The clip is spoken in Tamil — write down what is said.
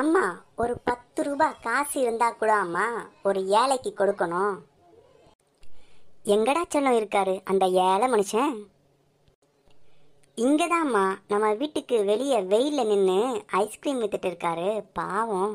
அம்மா ஒரு பத்து ரூபாய் காசு இருந்தா கூட அம்மா ஒரு ஏழைக்கு கொடுக்கணும் எங்கடா செல்லம் இருக்காரு அந்த ஏழை மனுஷன் இங்கதாம்மா நம்ம வீட்டுக்கு வெளியே வெயிலில் நின்று ஐஸ்கிரீம் வித்துட்டு இருக்காரு பாவம்